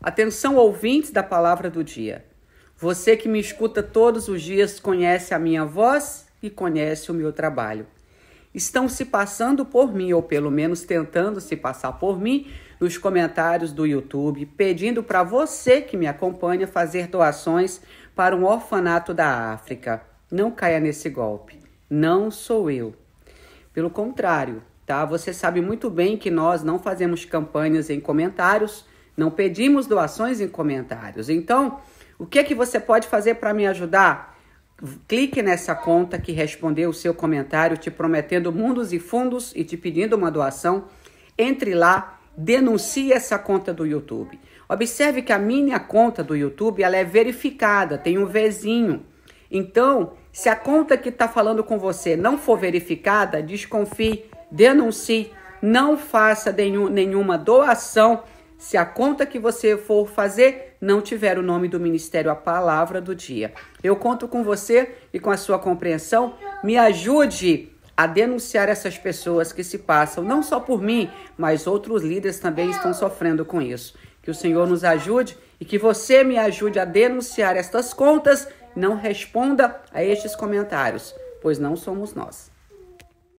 Atenção, ouvintes da palavra do dia. Você que me escuta todos os dias conhece a minha voz e conhece o meu trabalho. Estão se passando por mim, ou pelo menos tentando se passar por mim, nos comentários do YouTube, pedindo para você que me acompanha fazer doações para um orfanato da África. Não caia nesse golpe. Não sou eu. Pelo contrário, tá? Você sabe muito bem que nós não fazemos campanhas em comentários não pedimos doações em comentários. Então, o que é que você pode fazer para me ajudar? Clique nessa conta que respondeu o seu comentário, te prometendo mundos e fundos e te pedindo uma doação. Entre lá, denuncie essa conta do YouTube. Observe que a minha conta do YouTube ela é verificada, tem um vizinho. Então, se a conta que está falando com você não for verificada, desconfie, denuncie, não faça nenhum, nenhuma doação se a conta que você for fazer não tiver o nome do ministério, a palavra do dia. Eu conto com você e com a sua compreensão. Me ajude a denunciar essas pessoas que se passam, não só por mim, mas outros líderes também estão sofrendo com isso. Que o Senhor nos ajude e que você me ajude a denunciar estas contas. Não responda a estes comentários, pois não somos nós.